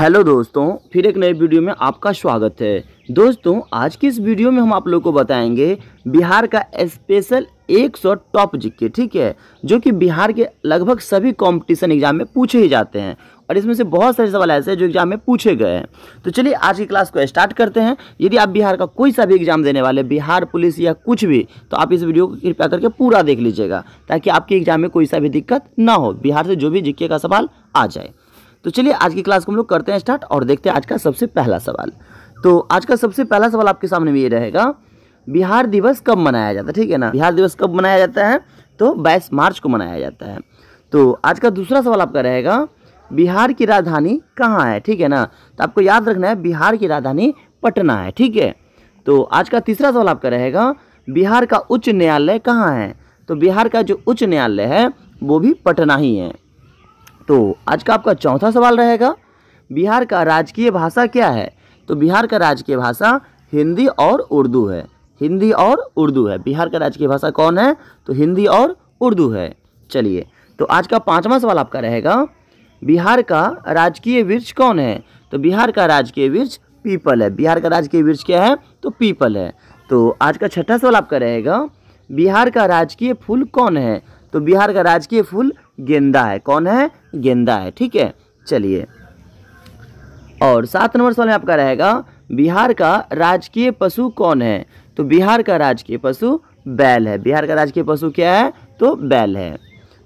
hello दोस्तों फिर एक नए वीडियो में आपका स्वागत है दोस्तों आज की इस वीडियो में हम आप लोग को बताएंगे बिहार का स्पेशल 100 टॉप जिक्के ठीक है जो कि बिहार के लगभग सभी कंपटीशन एग्जाम में पूछे ही जाते हैं और इसमें से बहुत सारे सवाल ऐसे हैं जो एग्जाम में पूछे गए हैं तो चलिए आज की क्लास को स्टार्ट करते हैं यदि आप बिहार का कोई सा भी एग्जाम देने वाले बिहार पुलिस या कुछ भी तो आप इस वीडियो को कृपया करके पूरा देख लीजिएगा ताकि आपके एग्जाम में कोई सा भी दिक्कत ना हो बिहार से जो भी जिक्के का सवाल आ जाए तो चलिए आज की क्लास को हम लोग करते हैं स्टार्ट और देखते हैं आज का सबसे पहला सवाल तो आज का सबसे पहला सवाल आपके सामने में ये रहेगा बिहार दिवस कब मनाया जाता है ठीक है ना बिहार दिवस कब मनाया जाता है तो बाईस मार्च को मनाया जाता है तो आज का दूसरा सवाल आपका रहेगा बिहार की राजधानी कहाँ है ठीक है ना तो आपको याद रखना है बिहार की राजधानी पटना है ठीक है तो आज का तीसरा सवाल आपका रहेगा बिहार का उच्च न्यायालय कहाँ है तो बिहार का जो उच्च न्यायालय है वो भी पटना ही है तो आज का आपका चौथा सवाल रहेगा बिहार का राजकीय भाषा क्या है तो बिहार का राजकीय भाषा हिंदी और उर्दू है हिंदी और उर्दू है बिहार का राजकीय भाषा कौन है तो हिंदी और उर्दू है चलिए तो आज का पाँचवा सवाल आपका रहेगा बिहार का राजकीय वृक्ष कौन है तो बिहार का राजकीय वृक्ष पीपल है बिहार का राजकीय वृक्ष क्या है तो पीपल है तो आज का छठा सवाल आपका रहेगा बिहार का राजकीय फूल कौन है तो बिहार का राजकीय फूल गेंदा है कौन है गेंदा है ठीक है चलिए और सात नंबर सवाल में आपका रहेगा बिहार का राजकीय पशु कौन है तो बिहार का राजकीय पशु बैल है बिहार का राजकीय पशु क्या है तो बैल है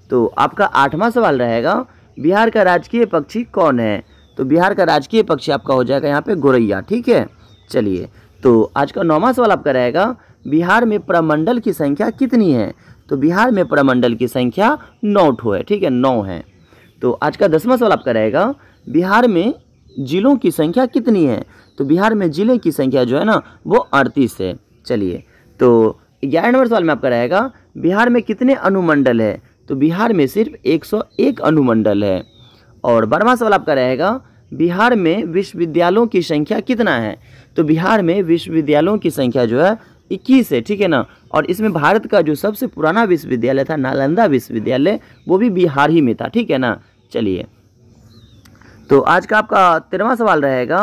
तो आपका आठवां सवाल रहेगा बिहार का राजकीय पक्षी कौन है तो बिहार का राजकीय पक्षी आपका हो जाएगा यहाँ पे गोरैया ठीक है चलिए तो आज का नौवां सवाल आपका रहेगा बिहार में प्रमंडल की संख्या कितनी है तो बिहार में प्रमंडल की संख्या नौ ठो है ठीक है नौ है तो आज का दसवां सवाल आपका रहेगा बिहार में जिलों की संख्या कितनी है तो बिहार में ज़िले की संख्या जो है ना वो अड़तीस है चलिए तो ग्यारह नंबर सवाल में आपका रहेगा बिहार में कितने अनुमंडल है तो बिहार में सिर्फ 101 अनुमंडल है और बारहवा सवाल आपका रहेगा बिहार में विश्वविद्यालयों की संख्या कितना है तो बिहार में विश्वविद्यालयों की संख्या जो है इक्कीस है ठीक है ना और इसमें भारत का जो सबसे पुराना विश्वविद्यालय था नालंदा विश्वविद्यालय वो भी बिहार ही में था ठीक है ना चलिए तो आज का आपका तेरहवा सवाल रहेगा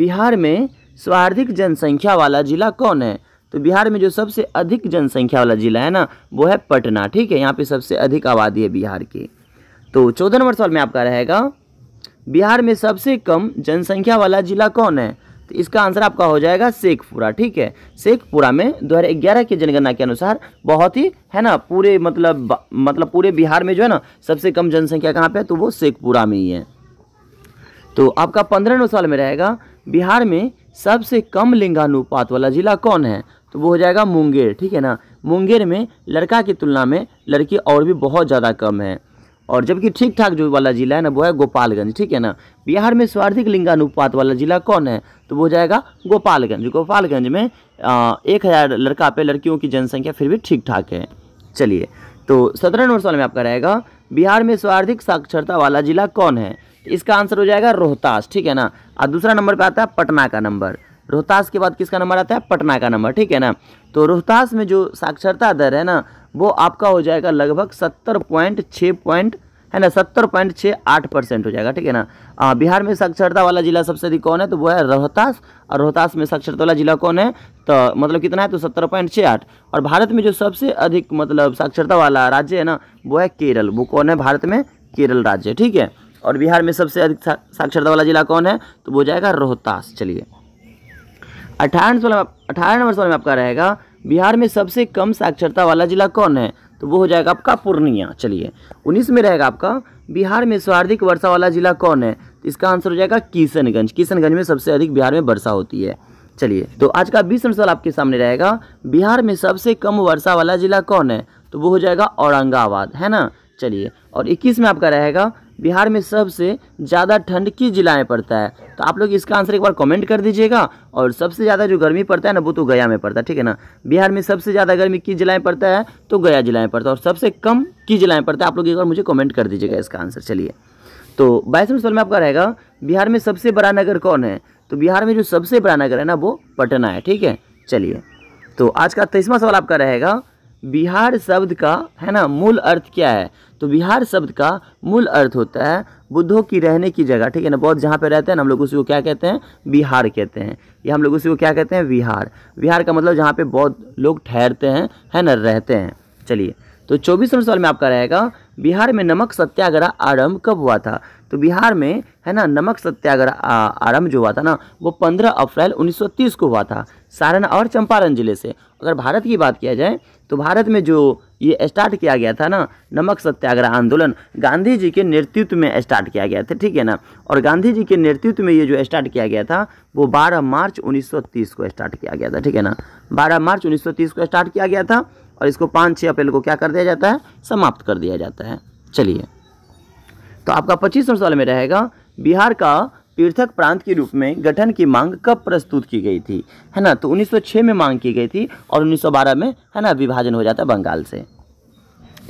बिहार में सर्वाधिक जनसंख्या वाला जिला कौन है तो बिहार में जो सबसे अधिक जनसंख्या वाला जिला है ना वो है पटना ठीक है यहाँ पे सबसे अधिक आबादी है बिहार की तो चौदह नंबर सवाल में आपका रहेगा बिहार में सबसे कम जनसंख्या वाला जिला कौन है तो इसका आंसर आपका हो जाएगा शेखपुरा ठीक है शेखपुरा में ग्यारह की जनगणना के अनुसार बहुत ही है ना पूरे मतलब मतलब पूरे बिहार में जो है ना सबसे कम जनसंख्या कहाँ पर है तो वो शेखपुरा में ही है तो आपका पंद्रह साल में रहेगा बिहार में सबसे कम लिंगानुपात वाला जिला कौन है तो वो हो जाएगा मुंगेर ठीक है ना मुंगेर में लड़का की तुलना में लड़की और भी बहुत ज़्यादा कम है और जबकि ठीक ठाक जो वाला जिला है ना वो है गोपालगंज ठीक है ना बिहार में सर्वाधिक लिंगानुपात वाला जिला कौन है तो वो हो जाएगा गोपालगंज गोपालगंज में आ, एक हज़ार लड़का पे लड़कियों की जनसंख्या फिर भी ठीक ठाक है चलिए तो सत्रह नंबर सवाल में आपका रहेगा बिहार में सर्वाधिक साक्षरता वाला जिला कौन है इसका आंसर हो जाएगा रोहतास ठीक है ना और दूसरा नंबर पर आता है पटना का नंबर रोहतास के बाद किसका नंबर आता है पटना का नंबर ठीक है ना तो रोहतास में जो साक्षरता दर है ना वो आपका हो जाएगा लगभग सत्तर पॉइंट छः पॉइंट है ना सत्तर पॉइंट छः आठ परसेंट हो जाएगा ठीक है ना आ, बिहार में साक्षरता वाला जिला सबसे अधिक कौन है तो वो है रोहतास और रोहतास में साक्षरता वाला जिला कौन है तो मतलब कितना है तो सत्तर पॉइंट छः आठ और भारत में जो सबसे अधिक मतलब साक्षरता वाला राज्य है ना वो है केरल वो कौन है भारत में केरल राज्य ठीक है और बिहार में सबसे अधिक साक्षरता वाला जिला कौन है तो वो जाएगा रोहतास चलिए अठारह सवाल अठारह नंबर सवाल में आपका रहेगा बिहार में सबसे कम साक्षरता वाला जिला कौन है तो वो हो जाएगा आपका पूर्णिया चलिए उन्नीस में रहेगा आपका बिहार में सर्वाधिक वर्षा वाला जिला कौन है तो इसका आंसर हो जाएगा किशनगंज किशनगंज में सबसे अधिक बिहार में वर्षा होती है चलिए तो आज का बीस सवाल आपके सामने रहेगा बिहार में सबसे कम वर्षा वाला जिला कौन है तो वो हो जाएगा औरंगाबाद है ना चलिए और 21 में आपका रहेगा बिहार में सबसे ज़्यादा ठंड किस जिला में पड़ता है तो आप लोग इसका आंसर एक बार कमेंट कर दीजिएगा और सबसे ज़्यादा जो गर्मी पड़ता है ना वो तो गया में पड़ता है ठीक है ना बिहार में सबसे ज़्यादा गर्मी किस जिला में पड़ता है तो गया जिला में पड़ता है और सबसे कम किस जिला में पड़ता है आप लोग एक बार मुझे कॉमेंट कर दीजिएगा इसका आंसर चलिए तो बाईसवें सवाल में आपका रहेगा बिहार में सबसे बड़ा नगर कौन है तो बिहार में जो सबसे बड़ा नगर है ना वो पटना है ठीक है चलिए तो आज का तेईसवा सवाल आपका रहेगा बिहार शब्द का है ना मूल अर्थ क्या है तो बिहार शब्द का मूल अर्थ होता है बुद्धों की रहने की जगह ठीक है ना बहुत जहाँ पे रहते हैं ना हम लोग उसी को क्या कहते हैं बिहार कहते हैं या हम लोग उसी को क्या कहते हैं बिहार बिहार का मतलब जहाँ पे बहुत लोग ठहरते हैं है ना रहते हैं चलिए तो चौबीसवें सवाल में आपका रहेगा बिहार में नमक सत्याग्रह आरंभ कब हुआ था तो बिहार में है ना नमक सत्याग्रह आरंभ जो हुआ था ना वो 15 अप्रैल 1930 को हुआ था सारण और चंपारण जिले से अगर भारत की बात किया जाए तो भारत में जो ये स्टार्ट किया गया था ना नमक सत्याग्रह आंदोलन गांधी जी के नेतृत्व में स्टार्ट किया गया था ठीक है ना और गांधी जी के नेतृत्व में ये जो स्टार्ट किया गया था वो 12 मार्च 1930 को स्टार्ट किया गया था ठीक है ना 12 मार्च 1930 को स्टार्ट किया गया था और इसको पाँच छः अप्रैल को क्या कर दिया जाता है समाप्त कर दिया जाता है चलिए तो आपका पच्चीस साल में रहेगा बिहार का पृथक प्रांत के रूप में गठन की मांग कब प्रस्तुत की गई थी है ना तो 1906 में मांग की गई थी और 1912 में है ना विभाजन हो जाता बंगाल से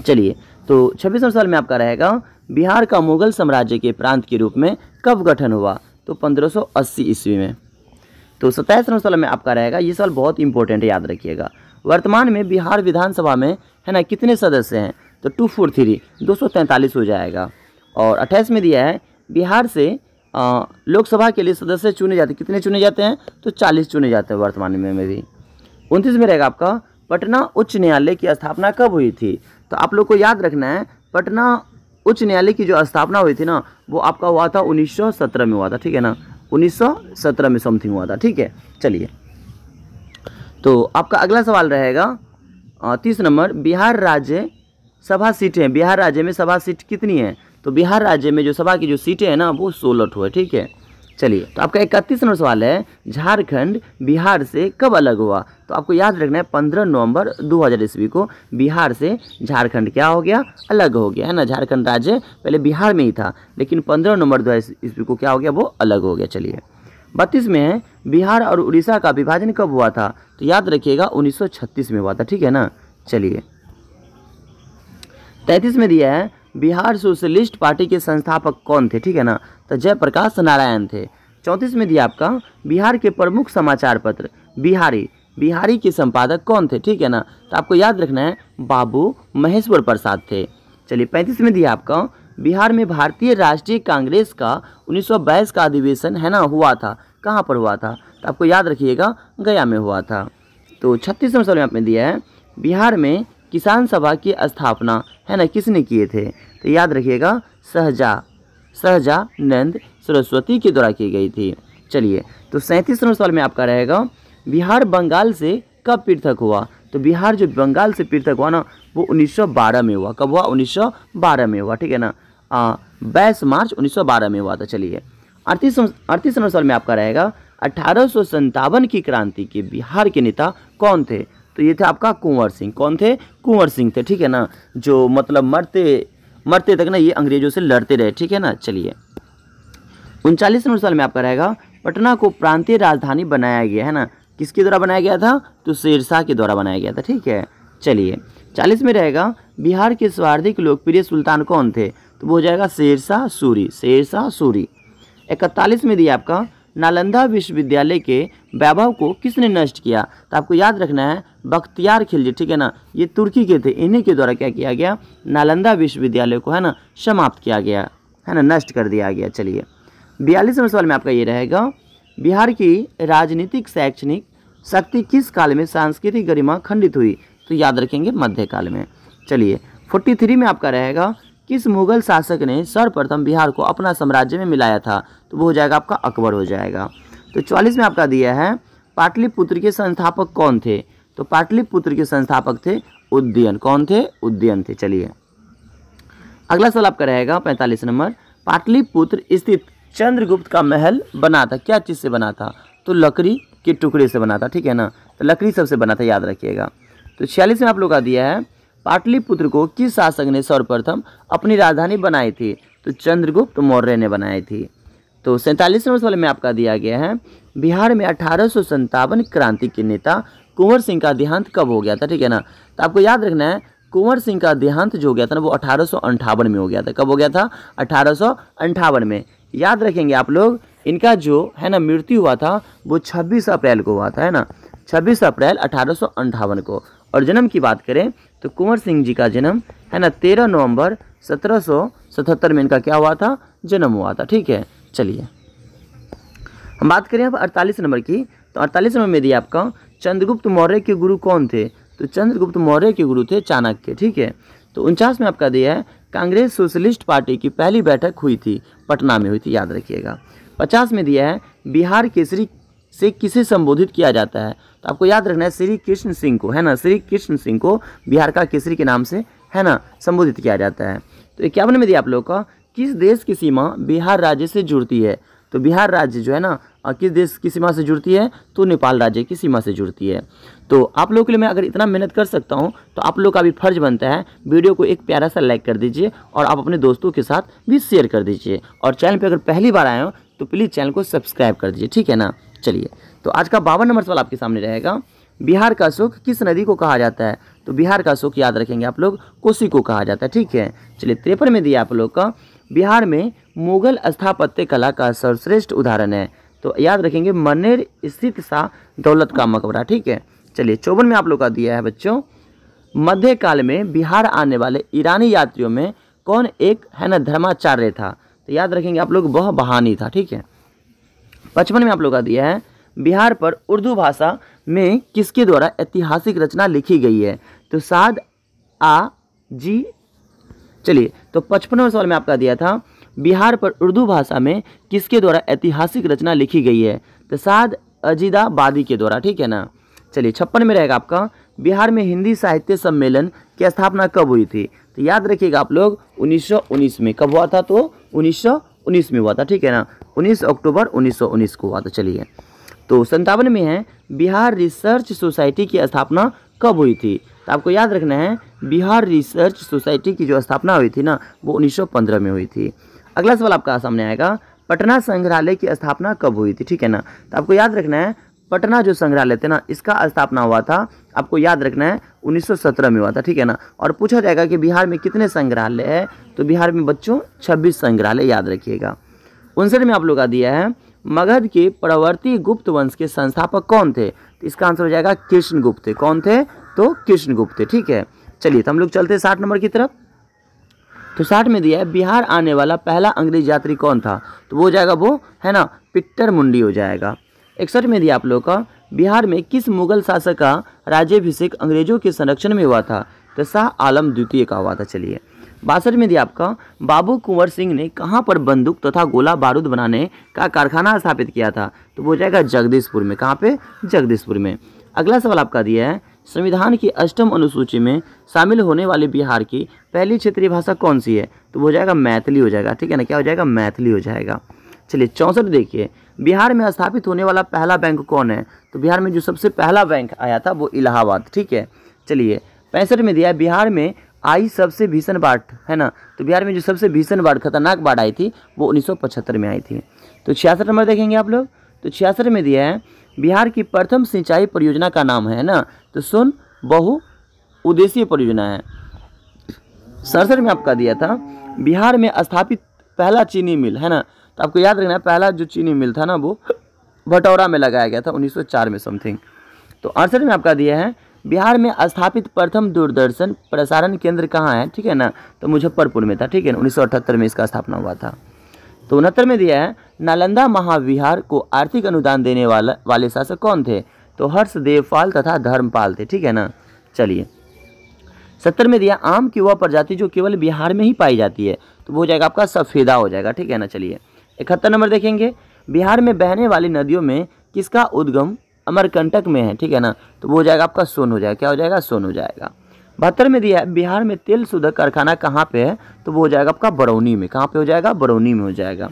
चलिए तो छब्बीसवें साल में आपका रहेगा बिहार का मुगल साम्राज्य के प्रांत के रूप में कब गठन हुआ तो 1580 ईस्वी में तो सत्ताईसवें साल में आपका रहेगा ये साल बहुत इंपॉर्टेंट याद रखिएगा वर्तमान में बिहार विधानसभा में है ना कितने सदस्य हैं तो टू फोर थ्री दो सौ तैंतालीस हो जाएगा और अट्ठाईस में दिया है बिहार से लोकसभा के लिए सदस्य चुने जाते कितने चुने जाते हैं तो चालीस चुने जाते हैं वर्तमान में में भी उनतीस में रहेगा आपका पटना उच्च न्यायालय की स्थापना कब हुई थी तो आप लोग को याद रखना है पटना उच्च न्यायालय की जो स्थापना हुई थी ना वो आपका हुआ था उन्नीस में हुआ था ठीक है ना उन्नीस में समथिंग हुआ था ठीक है चलिए तो आपका अगला सवाल रहेगा तीस नंबर बिहार राज्य सभा सीटें बिहार राज्य में सभा सीट कितनी है तो बिहार राज्य में जो सभा की जो सीटें हैं ना वो सोलह ठो है ठीक है चलिए तो आपका इकतीस नंबर सवाल है झारखंड बिहार से कब अलग हुआ तो आपको याद रखना है पंद्रह नवंबर दो हज़ार ईस्वी को बिहार से झारखंड क्या हो गया अलग हो गया है ना झारखंड राज्य पहले बिहार में ही था लेकिन पंद्रह नवंबर दो ईस्वी को क्या हो गया वो अलग हो गया चलिए बत्तीस में है बिहार और उड़ीसा का विभाजन कब हुआ था तो याद रखिएगा उन्नीस में हुआ था ठीक है ना चलिए तैंतीस में दिया है बिहार सोशलिस्ट पार्टी के संस्थापक कौन थे ठीक है ना तो जयप्रकाश नारायण थे चौंतीस में दिया आपका बिहार के प्रमुख समाचार पत्र बिहारी बिहारी के संपादक कौन थे ठीक है ना तो आपको याद रखना है बाबू महेश्वर प्रसाद थे चलिए पैंतीस में दिया आपका बिहार में भारतीय राष्ट्रीय कांग्रेस का उन्नीस का अधिवेशन है ना हुआ था कहाँ पर हुआ था तो आपको याद रखिएगा गया में हुआ था तो छत्तीसवें सवाल में आपने दिया है बिहार में किसान सभा की स्थापना है ना किसने किए थे तो याद रखिएगा सहजा सहजा नंद सरस्वती के द्वारा की गई थी चलिए तो सैंतीस नंबर सवाल में आपका रहेगा बिहार बंगाल से कब पृथक हुआ तो बिहार जो बंगाल से पृथक हुआ ना वो 1912 में हुआ कब हुआ 1912 में हुआ ठीक है ना बाईस मार्च 1912 में हुआ था चलिए अड़तीस अड़तीस नंबर में आपका रहेगा अठारह की क्रांति के बिहार के नेता कौन थे तो ये थे आपका कुंवर सिंह कौन थे कुंवर सिंह थे ठीक है ना जो मतलब मरते मरते तक ना ये अंग्रेजों से लड़ते रहे ठीक है ना चलिए उनचालीस नंबर साल में आपका रहेगा पटना को प्रांतीय राजधानी बनाया गया है ना किसके द्वारा बनाया गया था तो शेरशाह के द्वारा बनाया गया था ठीक है चलिए चालीस में रहेगा बिहार के सर्वाधिक लोकप्रिय सुल्तान कौन थे तो वो हो जाएगा शेरशाह सूरी शेरशाह सूरी इकतालीस में दिया आपका नालंदा विश्वविद्यालय के वैभव को किसने नष्ट किया तो आपको याद रखना है बख्तियार खिलजी ठीक है ना ये तुर्की के थे इन्हीं के द्वारा क्या किया गया नालंदा विश्वविद्यालय को है ना समाप्त किया गया है ना नष्ट कर दिया गया चलिए बयालीसवें सवाल में आपका ये रहेगा बिहार की राजनीतिक शैक्षणिक शक्ति किस काल में सांस्कृतिक गरिमा खंडित हुई तो याद रखेंगे मध्यकाल में चलिए फोर्टी थ्री में आपका रहेगा किस मुगल शासक ने सर्वप्रथम बिहार को अपना साम्राज्य में मिलाया था तो वो हो जाएगा आपका अकबर हो जाएगा तो चालीस में आपका दिया है पाटलिपुत्र के संस्थापक कौन थे तो पाटलिपुत्र के संस्थापक थे उद्यन कौन थे उद्यन थे चलिए अगला सवाल आपका रहेगा पैंतालीस नंबर पाटलिपुत्र स्थित चंद्रगुप्त का महल बना था क्या चीज़ से बना था तो लकड़ी के टुकड़े से बना था ठीक है ना तो लकड़ी सबसे बना था याद रखिएगा तो छियालीस में आप लोग का दिया है पाटलिपुत्र को किस शासक ने सर्वप्रथम अपनी राजधानी बनाई थी तो चंद्रगुप्त मौर्य ने बनाई थी तो सैंतालीस नंबर सवाल में आपका दिया गया है बिहार में अठारह क्रांति के नेता कुंवर सिंह का देहांत कब हो गया था ठीक है ना तो आपको याद रखना है कुंवर सिंह का देहांत जो हो गया था ना वो अठारह में हो गया था कब हो गया था अठारह में याद रखेंगे आप लोग इनका जो है ना मृत्यु हुआ था वो 26 अप्रैल को हुआ था है ना 26 अप्रैल अठारह को और जन्म की बात करें तो कुंवर सिंह जी का जन्म है ना तेरह नवंबर सतहत्तर में इनका क्या हुआ था जन्म हुआ था ठीक है चलिए हम बात करें अब अड़तालीस नंबर की तो अड़तालीस नंबर में दिया आपका चंद्रगुप्त मौर्य के गुरु कौन थे तो चंद्रगुप्त मौर्य के गुरु थे चाणक्य ठीक है तो उनचास में आपका दिया है कांग्रेस सोशलिस्ट पार्टी की पहली बैठक हुई थी पटना में हुई थी याद रखिएगा पचास में दिया है बिहार केसरी से किसे संबोधित किया जाता है तो आपको याद रखना है श्री कृष्ण सिंह को है ना श्री कृष्ण सिंह को बिहार का केसरी के नाम से है ना संबोधित किया जाता है तो इक्यावन में दिया आप लोग का किस देश की सीमा बिहार राज्य से जुड़ती है तो बिहार राज्य जो है ना किस देश की सीमा से जुड़ती है तो नेपाल राज्य की सीमा से जुड़ती है तो आप लोगों के लिए मैं अगर इतना मेहनत कर सकता हूँ तो आप लोग का भी फर्ज बनता है वीडियो को एक प्यारा सा लाइक कर दीजिए और आप अपने दोस्तों के साथ भी शेयर कर दीजिए और चैनल पर अगर पहली बार आए हो तो प्लीज़ चैनल को सब्सक्राइब कर दीजिए ठीक है ना चलिए तो आज का बावन नंबर सवाल आपके सामने रहेगा बिहार का अशोक किस नदी को कहा जाता है तो बिहार का अशोक याद रखेंगे आप लोग कोसी को कहा जाता है ठीक है चलिए त्रेपन में दिया आप लोग का बिहार में मुगल स्थापत्य कला का सर्वश्रेष्ठ उदाहरण है तो याद रखेंगे मनेर स्थित सा दौलत का मकबरा ठीक है चलिए चौवन में आप लोग का दिया है बच्चों मध्यकाल में बिहार आने वाले ईरानी यात्रियों में कौन एक है ना धर्माचार्य था तो याद रखेंगे आप लोग वह बहानी था ठीक है पचपन में आप लोग का दिया है बिहार पर उर्दू भाषा में किसके द्वारा ऐतिहासिक रचना लिखी गई है तो साद आ जी चलिए तो पचपनवें सवाल में आपका दिया था बिहार पर उर्दू भाषा में किसके द्वारा ऐतिहासिक रचना लिखी गई है तो साद अजीदाबादी के द्वारा ठीक है ना चलिए छप्पन में रहेगा आपका बिहार में हिंदी साहित्य सम्मेलन की स्थापना कब हुई थी तो याद रखिएगा आप लोग 1919 में कब हुआ था तो उन्नीस में हुआ था ठीक है ना उन्नीस अक्टूबर उन्नीस को हुआ था चलिए तो संतावन में है बिहार रिसर्च सोसाइटी की स्थापना कब हुई थी तो आपको याद रखना है बिहार रिसर्च सोसाइटी की जो स्थापना हुई थी ना वो 1915 में हुई थी अगला सवाल आपका सामने आएगा पटना संग्रहालय की स्थापना कब हुई थी ठीक है ना तो आपको याद रखना है पटना जो संग्रहालय थे ना इसका स्थापना हुआ था आपको याद रखना है 1917 में हुआ था ठीक है ना और पूछा जाएगा कि बिहार में कितने संग्रहालय है तो बिहार में बच्चों 26 संग्रहालय याद रखिएगा उनसठ में आप लोग का दिया है मगध के प्रवर्ती गुप्त वंश के संस्थापक कौन थे तो इसका आंसर हो जाएगा कृष्ण गुप्त कौन थे तो कृष्ण गुप्त ठीक है चलिए तो हम लोग चलते हैं साठ नंबर की तरफ तो साठ में दिया है बिहार आने वाला पहला अंग्रेज यात्री कौन था तो वो हो जाएगा वो है ना पिट्टर मुंडी हो जाएगा इकसठ में दिया आप लोग का बिहार में किस मुगल शासक का राज्यभिषेक अंग्रेजों के संरक्षण में हुआ था तो शाह आलम द्वितीय का हुआ था चलिए बासठ में दिया आपका बाबू कुंवर सिंह ने कहाँ पर बंदूक तथा तो गोला बारूद बनाने का कारखाना स्थापित किया था तो वो जाएगा जगदीशपुर में कहाँ पे जगदीशपुर में अगला सवाल आपका दिया है संविधान की अष्टम अनुसूची में शामिल होने वाले बिहार की पहली क्षेत्रीय भाषा कौन सी है तो वो हो जाएगा मैथिली हो जाएगा ठीक है ना क्या हो जाएगा मैथिली हो जाएगा चलिए चौंसठ देखिए बिहार में स्थापित होने वाला पहला बैंक कौन है तो बिहार में जो सबसे पहला बैंक आया था वो इलाहाबाद ठीक है चलिए पैंसठ में दिया बिहार में आई सबसे भीषण बाढ़ है ना तो बिहार में जो सबसे भीषण बाढ़ खतरनाक बाढ़ आई थी वो उन्नीस में आई थी तो छियासठ नंबर देखेंगे आप लोग तो छियासठ में दिया है बिहार की प्रथम सिंचाई परियोजना का नाम है ना तो सुन बहु उद्देश्य परियोजना है सड़सठ में आपका दिया था बिहार में स्थापित पहला चीनी मिल है ना तो आपको याद रखना है पहला जो चीनी मिल था ना वो भटौरा में लगाया गया था 1904 में समथिंग तो आंसर में आपका दिया है बिहार में स्थापित प्रथम दूरदर्शन प्रसारण केंद्र कहाँ है ठीक है ना तो मुजफ्फरपुर में था ठीक है ना उन्नीस में इसका स्थापना हुआ था तो उनहत्तर में दिया है नालंदा महाविहार को आर्थिक अनुदान देने वाला वाले शासक कौन थे तो हर्ष देवपाल तथा धर्मपाल थे ठीक है ना चलिए सत्तर में दिया आम की वह प्रजाति जो केवल बिहार में ही पाई जाती है तो वो हो जाएगा आपका सफ़ेदा हो जाएगा ठीक है ना चलिए इकहत्तर नंबर देखेंगे बिहार में बहने वाली नदियों में किसका उद्गम अमरकंटक में है ठीक है ना तो वो हो जाएगा आपका सोन हो जाएगा क्या हो जाएगा सोन हो जाएगा बहत्तर में दिया है बिहार में तेल शोधक कारखाना कहाँ पे है तो वो हो जाएगा आपका बरौनी में कहाँ पे हो जाएगा बरौनी में हो जाएगा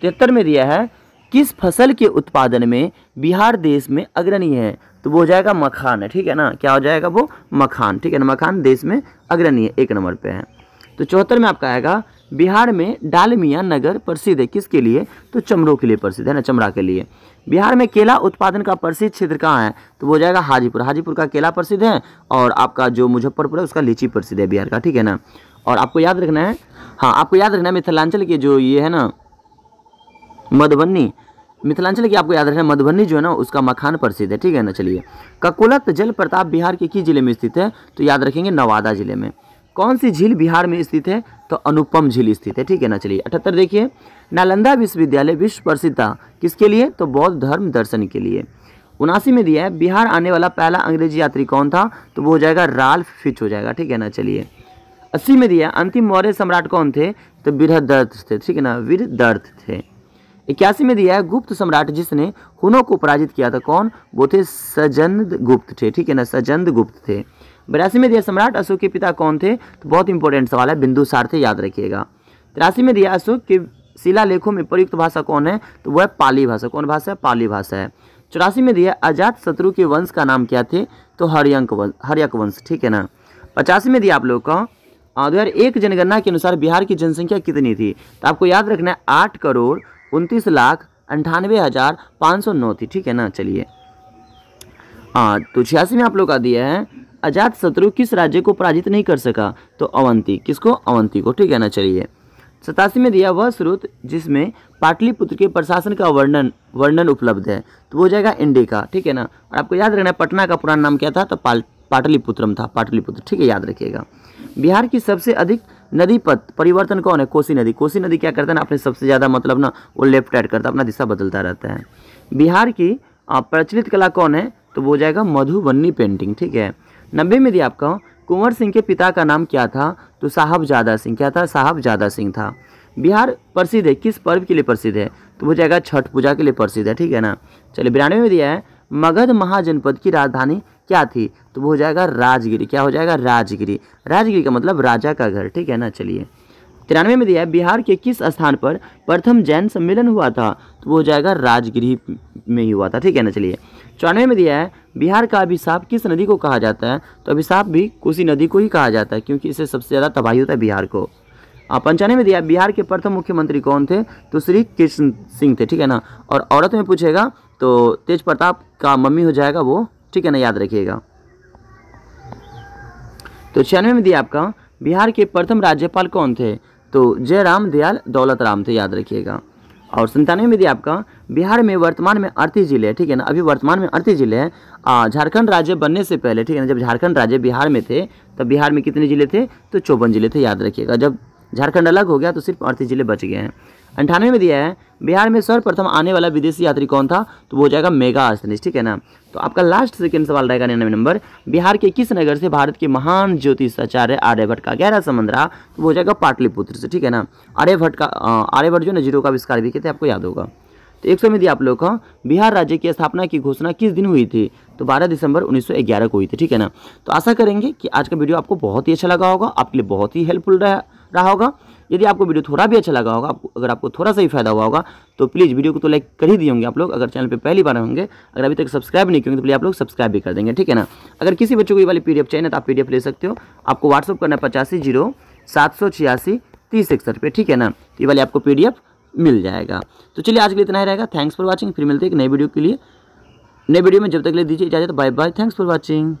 तिहत्तर में दिया है किस फसल के उत्पादन में बिहार देश में अग्रणी है तो वो हो जाएगा मखान है ठीक है ना क्या हो जाएगा वो मखान ठीक है ना मखान देश में अग्रणी है एक नंबर पर है तो चौहत्तर में आपका आएगा बिहार में डालमिया नगर प्रसिद्ध है किसके लिए तो चमड़ों के लिए प्रसिद्ध है ना चमड़ा के लिए बिहार में केला उत्पादन का प्रसिद्ध क्षेत्र कहाँ है तो वो हो जाएगा हाजीपुर हाजीपुर का केला प्रसिद्ध है और आपका जो मुजफ्फरपुर है उसका लीची प्रसिद्ध है बिहार का ठीक है ना और आपको याद रखना है हाँ आपको याद रखना है मिथिलांचल के जो ये है ना मधुबनी मिथिलांचल की आपको याद रखना मधुबनी जो है ना उसका मखान प्रसिद्ध है ठीक है ना चलिए ककुलत जल प्रताप बिहार के किस जिले में स्थित है तो याद रखेंगे नवादा जिले में कौन सी झील बिहार में स्थित है तो अनुपम झील स्थित है ठीक है ना चलिए अठहत्तर देखिए नालंदा विश्वविद्यालय विश्व प्रसिद्ध था किसके लिए तो बौद्ध धर्म दर्शन के लिए उनासी में दिया है बिहार आने वाला पहला अंग्रेजी यात्री कौन था तो वो हो जाएगा राल्फ फिच हो जाएगा ठीक है ना चलिए अस्सी में दिया अंतिम मौर्य सम्राट कौन थे तो वीरदर्थ थे ठीक है ना वीरदर्थ थे इक्यासी में दिया है गुप्त सम्राट जिसने हुनों को पराजित किया था कौन वो थे सजंद गुप्त थे ठीक है ना सजंद गुप्त थे बयासी दिया सम्राट अशोक के पिता कौन थे तो बहुत इंपॉर्टेंट सवाल है बिंदु सार थे याद रखिएगा तिरासी में दिया अशोक के शिला लेखों में प्रयुक्त भाषा कौन है तो वह पाली भाषा कौन भाषा है पाली भाषा है चौरासी में दिया अजात शत्रु के वंश का नाम क्या थे तो हरियंक वंश हरियक वंश ठीक है ना पचासी में दिया आप लोग का दो हज़ार एक जनगणना के अनुसार बिहार की जनसंख्या कितनी थी तो आपको याद रखना है आठ करोड़ उनतीस लाख अंठानवे हज़ार पाँच सौ नौ थी ठीक है ना चलिए हाँ तो छियासी में आप लोग का दिया है अजात शत्रु किस राज्य को पराजित नहीं कर सका तो अवंती किसको अवंती को ठीक है ना चलिए सतासी में दिया वह स्रोत जिसमें पाटलिपुत्र के प्रशासन का वर्णन वर्णन उपलब्ध है तो वो जाएगा इंडिका ठीक है ना और आपको याद रखना पटना का पुराना नाम क्या था तो पाल पाटलिपुत्रम था पाटलिपुत्र ठीक है याद रखिएगा बिहार की सबसे अधिक नदी पथ परिवर्तन कौन है कोसी नदी कोसी नदी क्या करता है ना अपने सबसे ज़्यादा मतलब ना वो लेफ्ट एड करता है अपना दिशा बदलता रहता है बिहार की प्रचलित कला कौन है तो वो हो जाएगा मधुबनी पेंटिंग ठीक है नब्बे में दिया आपका कुंवर सिंह के पिता का नाम क्या था तो साहबजादा सिंह क्या था साहबजादा सिंह था बिहार प्रसिद्ध है किस पर्व के लिए प्रसिद्ध है तो वो जाएगा छठ पूजा के लिए प्रसिद्ध है ठीक है ना चलिए बिरानवे में दिया है मगध महाजनपद की राजधानी क्या थी तो वो हो जाएगा राजगिरी क्या हो जाएगा राजगिरी राजगिरी का मतलब राजा का घर ठीक है ना चलिए तिरानवे में दिया है बिहार के किस स्थान पर प्रथम जैन सम्मेलन हुआ था तो वो हो जाएगा राजगृह में ही हुआ था ठीक है ना चलिए चौरानवे में दिया है बिहार का अभिशाप किस नदी को कहा जाता है तो अभिशाप भी कोसी नदी को ही कहा जाता है क्योंकि इससे सबसे ज़्यादा तबाही होता है बिहार को पंचानवे में दिया बिहार के प्रथम मुख्यमंत्री कौन थे तो श्री कृष्ण सिंह थे ठीक है ना और औरत में पूछेगा तो तेज प्रताप का मम्मी हो जाएगा वो ठीक है ना याद रखिएगा तो छियानवे में दिया आपका बिहार के प्रथम राज्यपाल कौन थे तो जयराम दयाल दौलत राम थे तो याद रखिएगा और संतानवे में दिया आपका बिहार में वर्तमान में अड़तीस जिले हैं ठीक है ना अभी वर्तमान में अड़तीस जिले हैं झारखंड राज्य बनने से पहले ठीक है ना जब झारखंड राज्य बिहार में थे तब बिहार में कितने जिले थे तो चौवन जिले थे याद रखिएगा जब झारखंड अलग हो गया तो सिर्फ अड़तीस जिले बच गए हैं अंठानवे में दिया है बिहार में सर्वप्रथम आने वाला विदेशी यात्री कौन था तो वो हो जाएगा मेगा अस्तनिश ठीक है ना तो आपका लास्ट सेकेंड सवाल रहेगा निन्यानवे नंबर बिहार के किस नगर से भारत के महान ज्योतिषाचार्य आर्यभट्ट का गहरा संबंध रहा तो वो हो जाएगा पाटलिपुत्र से ठीक है ना आर्यभट्ट का आर्यभट्ट जो ना जीरो का आविष्कार भी किए थे आपको याद होगा तो एक सौ में दिया आप लोग का बिहार राज्य की स्थापना की घोषणा किस दिन हुई थी तो 12 दिसंबर 1911 को हुई थी ठीक है ना तो आशा करेंगे कि आज का वीडियो आपको बहुत ही अच्छा लगा होगा आपके लिए बहुत ही हेल्पफुल रहा होगा यदि आपको वीडियो थोड़ा भी अच्छा लगा होगा आपको अगर आपको थोड़ा सा ही फायदा हुआ होगा तो प्लीज़ वीडियो को तो लाइक कर ही दिए होंगे आप लोग अगर चैनल पर पहली बार होंगे अगर अभी तक सब्सक्राइब नहीं किए तो प्लीज़ आप लोग सब्सक्राइब भी कर देंगे ठीक है ना अगर किसी बच्चों को ये वाली पी चाहिए तो आप पी ले सकते हो आपको व्हाट्सअप करना है पचासी जीरो सात सौ छियासी तीस इकसठ पे ठीक है ना तो ये वाली आपको पी मिल जाएगा तो चलिए आज के लिए इतना ही रहेगा थैंक्स फॉर वॉचिंग फिर मिलते एक नई वीडियो के लिए नई वीडियो में जब तक ले दीजिए इजाजत bye bye thanks for watching